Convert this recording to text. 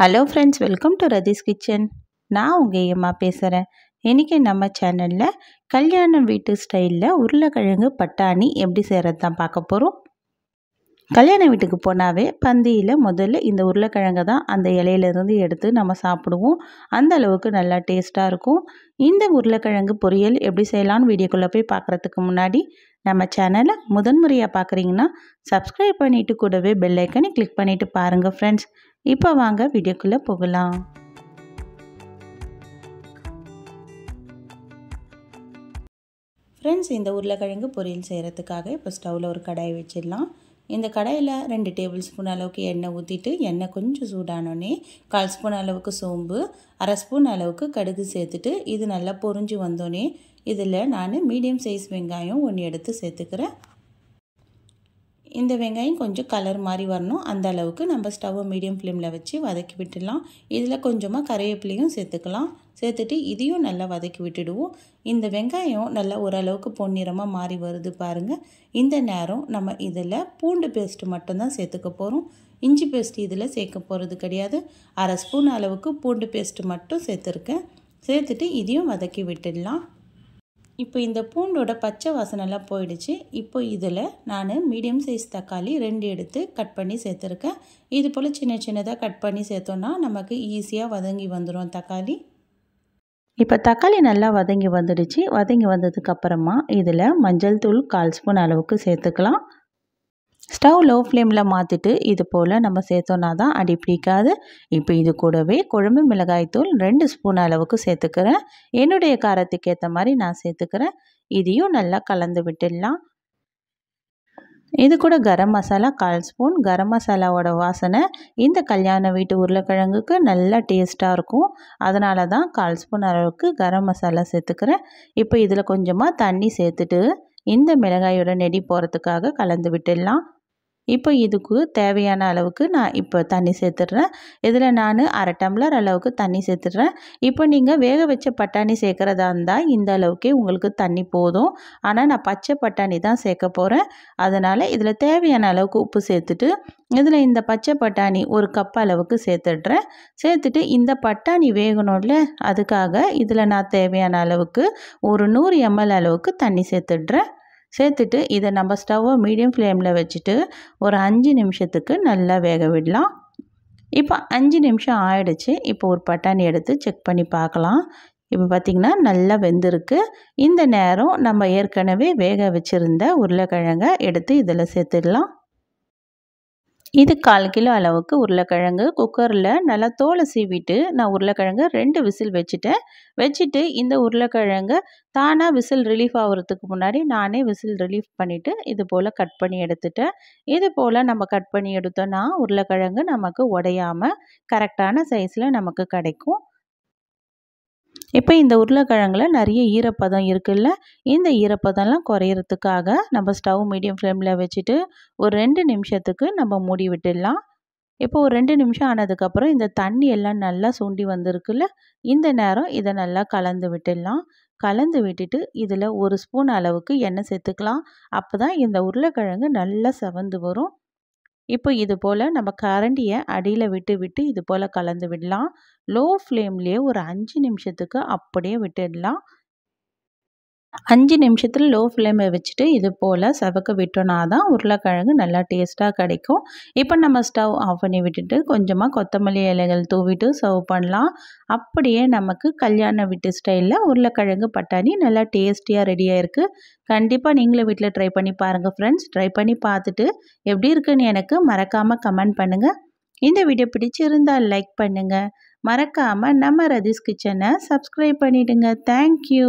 hello friends welcome to Rathi's kitchen நான் உங்கள் ஏமா பேசுகிறேன் இன்றைக்கி நம்ம சேனலில் கல்யாணம் வீட்டு ஸ்டைலில் உருளைக்கிழங்கு பட்டாணி எப்படி செய்கிறது தான் பார்க்க போகிறோம் கல்யாண வீட்டுக்கு போனாவே பந்தியில் முதல்ல இந்த உருளைக்கிழங்கை தான் அந்த இலையிலேருந்து எடுத்து நம்ம சாப்பிடுவோம் அந்த அளவுக்கு நல்லா டேஸ்ட்டாக இருக்கும் இந்த உருளைக்கிழங்கு பொரியல் எப்படி செய்யலான்னு வீடியோக்குள்ளே போய் பார்க்குறதுக்கு முன்னாடி நம்ம சேனலை முதன்முறையாக பார்க்குறீங்கன்னா சப்ஸ்கிரைப் பண்ணிவிட்டு கூடவே பெல்லைக்கனை கிளிக் பண்ணிவிட்டு பாருங்கள் ஃப்ரெண்ட்ஸ் இப்போ வாங்க வீடியோக்குள்ளே போகலாம் ஃப்ரெண்ட்ஸ் இந்த உருளைக்கிழங்கு பொரியல் செய்கிறதுக்காக இப்போ ஸ்டவ்வில் ஒரு கடாயை வச்சிடலாம் இந்த கடையில் ரெண்டு டேபிள் ஸ்பூன் அளவுக்கு எண்ணெய் ஊற்றிட்டு எண்ணெய் கொஞ்சம் சூடானோடனே கால் ஸ்பூன் அளவுக்கு சோம்பு அரை ஸ்பூன் அளவுக்கு கடுகு சேர்த்துட்டு இது நல்லா பொறிஞ்சு வந்தோடனே இதில் நான் மீடியம் சைஸ் வெங்காயம் ஒன்று எடுத்து சேர்த்துக்கிறேன் இந்த வெங்காயம் கொஞ்சம் கலர் மாதிரி வரணும் அந்த அளவுக்கு நம்ம ஸ்டவ்வை மீடியம் ஃப்ளேமில் வச்சு வதக்கி விட்டுடலாம் இதில் கொஞ்சமாக கறிவேப்பிலையும் சேர்த்துக்கலாம் சேர்த்துட்டு இதையும் நல்லா வதக்கி விட்டுடுவோம் இந்த வெங்காயம் நல்லா ஓரளவுக்கு பொன்னிறமாக மாறி வருது பாருங்கள் இந்த நேரம் நம்ம இதில் பூண்டு பேஸ்ட்டு மட்டும்தான் சேர்த்துக்க போகிறோம் இஞ்சி பேஸ்ட்டு இதில் சேர்க்க போகிறது கிடையாது அரை ஸ்பூன் அளவுக்கு பூண்டு பேஸ்ட்டு மட்டும் சேர்த்துருக்கேன் சேர்த்துட்டு இதையும் வதக்கி விட்டுடலாம் இப்போ இந்த பூண்டோட பச்சை வாசனைலாம் போயிடுச்சு இப்போ இதில் நான் மீடியம் சைஸ் தக்காளி ரெண்டு எடுத்து கட் பண்ணி சேர்த்துருக்கேன் இது போல் சின்ன சின்னதாக கட் பண்ணி சேர்த்தோன்னா நமக்கு ஈஸியாக வதங்கி வந்துடும் தக்காளி இப்போ தக்காளி நல்லா வதங்கி வந்துடுச்சு வதங்கி வந்ததுக்கப்புறமா இதில் மஞ்சள் தூள் கால் ஸ்பூன் அளவுக்கு சேர்த்துக்கலாம் ஸ்டவ் லோ ஃப்ளேமில் மாற்றிட்டு இது போல் நம்ம சேர்த்தோன்னா தான் அடி பிடிக்காது இப்போ இது கூடவே குழம்பு மிளகாய்த்தூள் ரெண்டு ஸ்பூன் அளவுக்கு சேர்த்துக்கிறேன் என்னுடைய காரத்துக்கு ஏற்ற மாதிரி நான் சேர்த்துக்கிறேன் இதையும் நல்லா கலந்து விட்டுடலாம் இது கூட கரம் மசாலா கால் ஸ்பூன் கரம் மசாலாவோட வாசனை இந்த கல்யாண வீட்டு உருளைக்கிழங்குக்கு நல்லா டேஸ்ட்டாக இருக்கும் அதனால தான் கால் ஸ்பூன் அளவுக்கு கரம் மசாலா சேர்த்துக்கிறேன் இப்போ இதில் கொஞ்சமாக தண்ணி சேர்த்துட்டு இந்த மிளகாயோட நெடி போகிறதுக்காக கலந்து விட்டுடலாம் இப்போ இதுக்கு தேவையான அளவுக்கு நான் இப்போ தண்ணி சேர்த்துடுறேன் இதில் நான் அரை டம்ளர் அளவுக்கு தண்ணி சேர்த்துடுறேன் இப்போ நீங்கள் வேக வச்ச பட்டாணி சேர்க்குறதா இருந்தால் இந்த அளவுக்கே உங்களுக்கு தண்ணி போதும் ஆனால் நான் பச்சை பட்டாணி தான் சேர்க்க போகிறேன் அதனால் இதில் தேவையான அளவுக்கு உப்பு சேர்த்துட்டு இதில் இந்த பச்சை பட்டாணி ஒரு கப் அளவுக்கு சேர்த்துடுறேன் சேர்த்துட்டு இந்த பட்டாணி வேகணும்ல அதுக்காக இதில் நான் தேவையான அளவுக்கு ஒரு நூறு எம்எல் அளவுக்கு தண்ணி சேர்த்துடுறேன் சேர்த்துட்டு இதை நம்ம ஸ்டவ்வை மீடியம் ஃப்ளேமில் வச்சுட்டு ஒரு அஞ்சு நிமிஷத்துக்கு நல்லா வேக விடலாம் இப்போ அஞ்சு நிமிஷம் ஆயிடுச்சு இப்போ ஒரு பட்டாணி எடுத்து செக் பண்ணி பார்க்கலாம் இப்போ பார்த்திங்கன்னா நல்லா வெந்திருக்கு இந்த நேரம் நம்ம ஏற்கனவே வேக வச்சுருந்த உருளைக்கிழங்க எடுத்து இதில் சேர்த்துடலாம் இது கால் கிலோ அளவுக்கு உருளைக்கிழங்கு குக்கரில் நல்லா தோலை சீவிட்டு நான் உருளைக்கிழங்கு ரெண்டு விசில் வச்சுட்டேன் வச்சுட்டு இந்த உருளைக்கிழங்கு தானாக விசில் ரிலீஃப் ஆகிறதுக்கு முன்னாடி நானே விசில் ரிலீஃப் பண்ணிவிட்டு இது போல் கட் பண்ணி எடுத்துட்டேன் இது போல் நம்ம கட் பண்ணி எடுத்தோன்னா உருளைக்கிழங்கு நமக்கு உடையாமல் கரெக்டான சைஸில் நமக்கு கிடைக்கும் இப்போ இந்த உருளைக்கிழங்குல நிறைய ஈரப்பதம் இருக்குல்ல இந்த ஈரப்பதம்லாம் குறையிறதுக்காக நம்ம ஸ்டவ் மீடியம் ஃப்ளேமில் வச்சுட்டு ஒரு ரெண்டு நிமிஷத்துக்கு நம்ம மூடி விட்டுடலாம் இப்போ ஒரு ரெண்டு நிமிஷம் ஆனதுக்கப்புறம் இந்த தண்ணி எல்லாம் நல்லா சுண்டி வந்திருக்குல்ல இந்த நேரம் இதை நல்லா கலந்து விட்டுடலாம் கலந்து விட்டுட்டு இதில் ஒரு ஸ்பூன் அளவுக்கு எண்ணெய் சேர்த்துக்கலாம் அப்போ தான் இந்த உருளைக்கிழங்கு நல்லா செவந்து வரும் இப்போ இது போல் நம்ம கரண்டியை அடியில் விட்டு விட்டு இது போல் கலந்து விடலாம் லோ ஃப்ளேம்லேயே ஒரு அஞ்சு நிமிஷத்துக்கு அப்படியே விட்டுடலாம் அஞ்சு நிமிஷத்தில் லோ ஃப்ளேமை வச்சுட்டு இது போல் சவக்க விட்டோன்னா தான் உருளைக்கிழங்கு நல்லா டேஸ்ட்டாக கிடைக்கும் இப்போ நம்ம ஸ்டவ் ஆஃப் பண்ணி விட்டுட்டு கொஞ்சமாக கொத்தமல்லி இலைகள் தூவிட்டு சர்வ் பண்ணலாம் அப்படியே நமக்கு கல்யாண வீட்டு ஸ்டைலில் உருளைக்கிழங்கு பட்டாணி நல்லா டேஸ்டியாக ரெடியாக இருக்குது கண்டிப்பாக நீங்களும் வீட்டில் ட்ரை பண்ணி பாருங்கள் ஃப்ரெண்ட்ஸ் ட்ரை பண்ணி பார்த்துட்டு எப்படி இருக்குன்னு எனக்கு மறக்காமல் கமெண்ட் பண்ணுங்கள் இந்த வீடியோ பிடிச்சிருந்தால் லைக் பண்ணுங்கள் மறக்காமல் நம்ம ரதீஸ் கிச்சனை சப்ஸ்கிரைப் பண்ணிவிடுங்க தேங்க்யூ